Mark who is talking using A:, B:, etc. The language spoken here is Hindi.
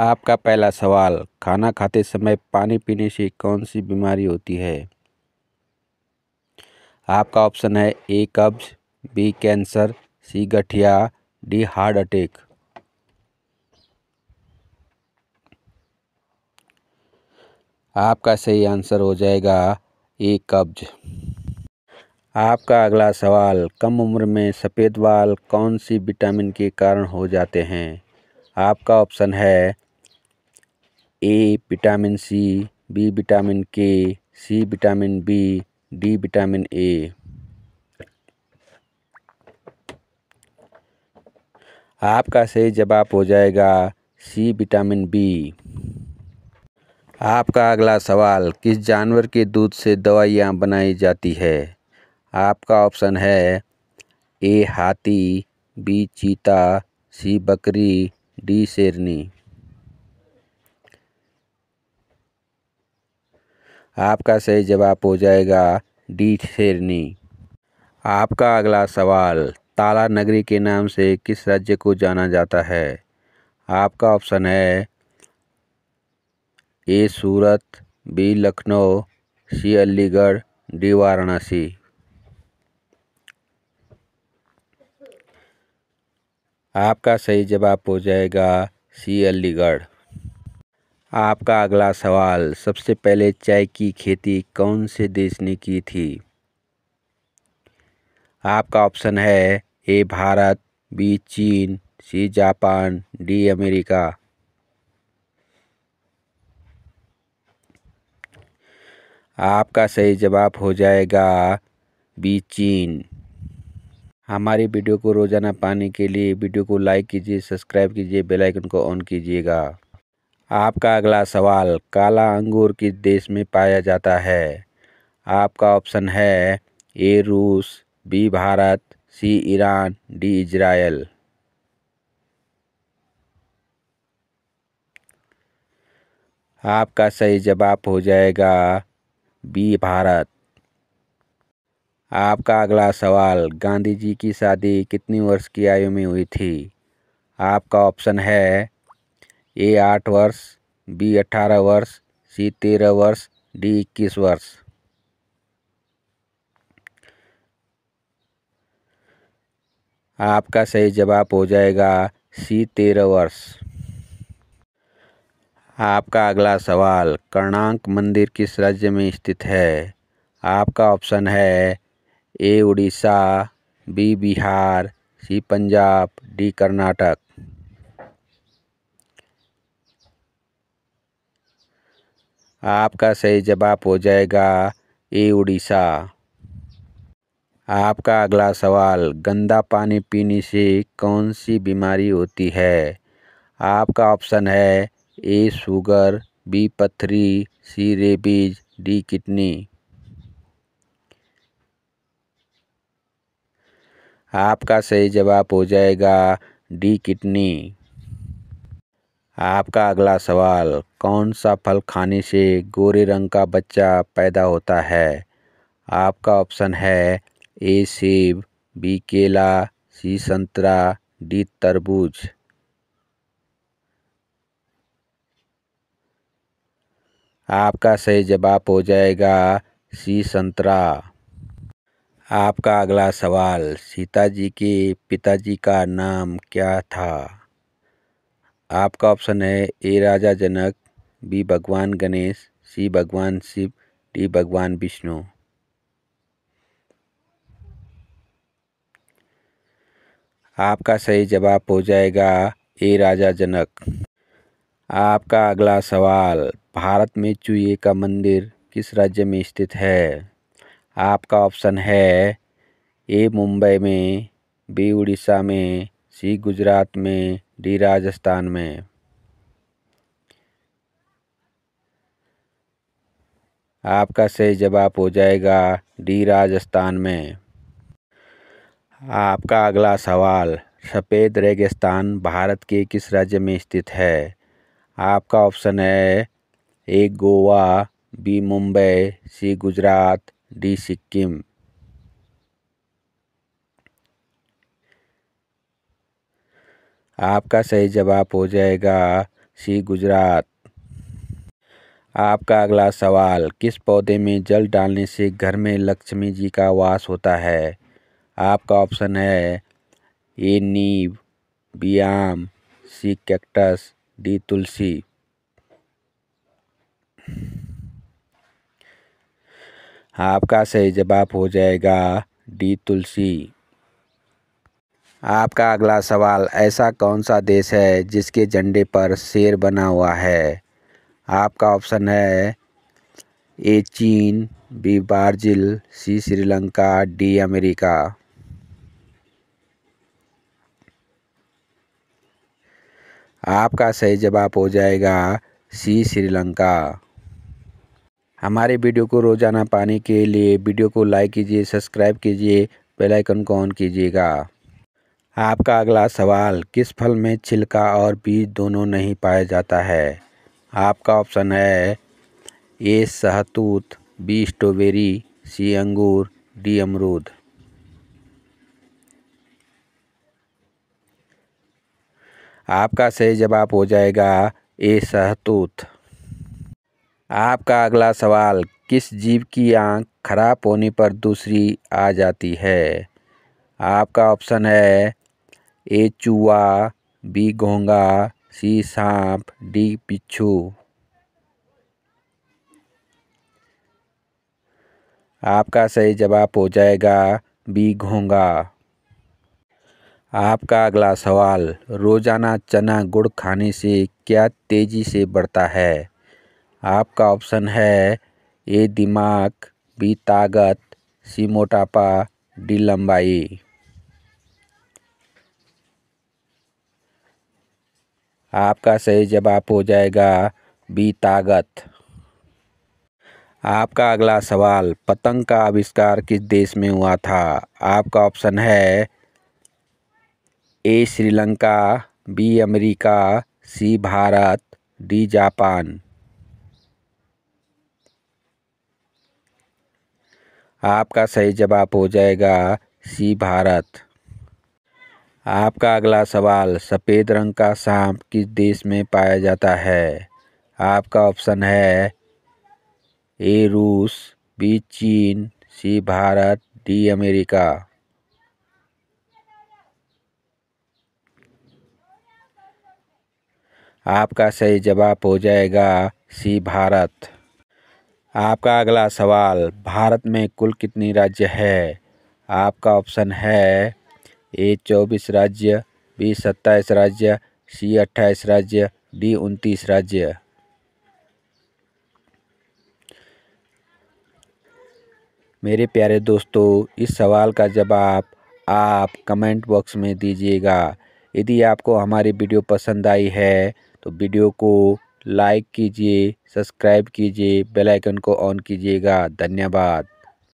A: आपका पहला सवाल खाना खाते समय पानी पीने से कौन सी बीमारी होती है आपका ऑप्शन है ए कब्ज बी कैंसर सी गठिया डी हार्ट अटैक आपका सही आंसर हो जाएगा ए कब्ज आपका अगला सवाल कम उम्र में सफ़ेद बाल कौन सी विटामिन के कारण हो जाते हैं आपका ऑप्शन है A vitamin C B vitamin K C vitamin B D vitamin A आपका सही जवाब हो जाएगा सी विटामिन बी आपका अगला सवाल किस जानवर के दूध से दवाइयाँ बनाई जाती है आपका ऑप्शन है ए हाथी बी चीता सी बकरी डी शेरनी आपका सही जवाब हो जाएगा डी शेरनी आपका अगला सवाल ताला नगरी के नाम से किस राज्य को जाना जाता है आपका ऑप्शन है A Surat B Lucknow C Aligarh D Varanasi आपका सही जवाब हो जाएगा सी अलीगढ़ आपका अगला सवाल सबसे पहले चाय की खेती कौन से देश ने की थी आपका ऑप्शन है ए भारत बी चीन सी जापान डी अमेरिका आपका सही जवाब हो जाएगा बी चीन हमारी वीडियो को रोज़ाना पाने के लिए वीडियो को लाइक कीजिए सब्सक्राइब कीजिए बेल आइकन को ऑन कीजिएगा आपका अगला सवाल काला अंगूर किस देश में पाया जाता है आपका ऑप्शन है A Rus B Bharat C Iran D Israel आपका सही जवाब हो जाएगा बी भारत आपका अगला सवाल गांधी जी की शादी कितनी वर्ष की आयु में हुई थी आपका ऑप्शन है ए आठ वर्ष बी अठारह वर्ष सी तेरह वर्ष डी इक्कीस वर्ष आपका सही जवाब हो जाएगा सी तेरह वर्ष आपका अगला सवाल कर्णांक मंदिर किस राज्य में स्थित है आपका ऑप्शन है A Orissa B Bihar C Punjab D Karnataka आपका सही जवाब हो जाएगा ए उड़ीसा आपका अगला सवाल गंदा पानी पीने से कौन सी बीमारी होती है आपका ऑप्शन है ए शुगर बी पथरी सी रेबीज डी किडनी आपका सही जवाब हो जाएगा डी किडनी आपका अगला सवाल कौन सा फल खाने से गोरे रंग का बच्चा पैदा होता है आपका ऑप्शन है ए सेब बी केला सी संतरा डी तरबूज आपका सही जवाब हो जाएगा सी संतरा आपका अगला सवाल सीता जी के पिताजी का नाम क्या था आपका ऑप्शन है ए राजा जनक बी भगवान गणेश सी भगवान शिव डी भगवान विष्णु आपका सही जवाब हो जाएगा ए राजा जनक आपका अगला सवाल भारत में चूहे का मंदिर किस राज्य में स्थित है आपका ऑप्शन है ए मुंबई में बी उड़ीसा में सी गुजरात में डी राजस्थान में आपका सही जवाब हो जाएगा डी राजस्थान में आपका अगला सवाल सफ़ेद रेगिस्तान भारत के किस राज्य में स्थित है आपका ऑप्शन है A Goa B Mumbai C Gujarat D Sikkim आपका सही जवाब हो जाएगा सी गुजरात आपका अगला सवाल किस पौधे में जल डालने से घर में लक्ष्मी जी का वास होता है आपका ऑप्शन है ए नीब बी आम सी कैक्टस डी तुलसी आपका सही जवाब हो जाएगा डी तुलसी आपका अगला सवाल ऐसा कौन सा देश है जिसके झंडे पर शेर बना हुआ है आपका ऑप्शन है A Chin B Brazil C Sri Lanka D America आपका सही जवाब हो जाएगा सी श्रीलंका हमारे वीडियो को रोज़ाना पाने के लिए वीडियो को लाइक कीजिए सब्सक्राइब कीजिए बेल आइकन को ऑन कीजिएगा आपका अगला सवाल किस फल में छिलका और बीज दोनों नहीं पाया जाता है आपका ऑप्शन है ए शहतूत बी स्ट्रॉबेरी सी अंगूर डी अमरूद आपका सही जवाब हो जाएगा ए शहतूत आपका अगला सवाल किस जीव की आंख खराब होने पर दूसरी आ जाती है आपका ऑप्शन है ए चूआ बी घोंगा सी सांप डी बिच्छू आपका सही जवाब हो जाएगा बी घोंगा आपका अगला सवाल रोज़ाना चना गुड़ खाने से क्या तेज़ी से बढ़ता है आपका ऑप्शन है ए दिमाग बी ताकत सी मोटापा डी लंबाई आपका सही जवाब हो जाएगा बी ताकत आपका अगला सवाल पतंग का आविष्कार किस देश में हुआ था आपका ऑप्शन है A Sri Lanka B America C Bharat D Japan आपका सही जवाब हो जाएगा सी भारत आपका अगला सवाल सफ़ेद रंग का सांप किस देश में पाया जाता है आपका ऑप्शन है ए रूस बी चीन सी भारत डी अमेरिका आपका सही जवाब हो जाएगा सी भारत आपका अगला सवाल भारत में कुल कितनी राज्य है आपका ऑप्शन है ए चौबीस राज्य बी सत्ताईस राज्य सी अट्ठाईस राज्य डी उनतीस राज्य मेरे प्यारे दोस्तों इस सवाल का जवाब आप कमेंट बॉक्स में दीजिएगा यदि आपको हमारी वीडियो पसंद आई है तो वीडियो को लाइक कीजिए सब्सक्राइब कीजिए बेल आइकन को ऑन कीजिएगा धन्यवाद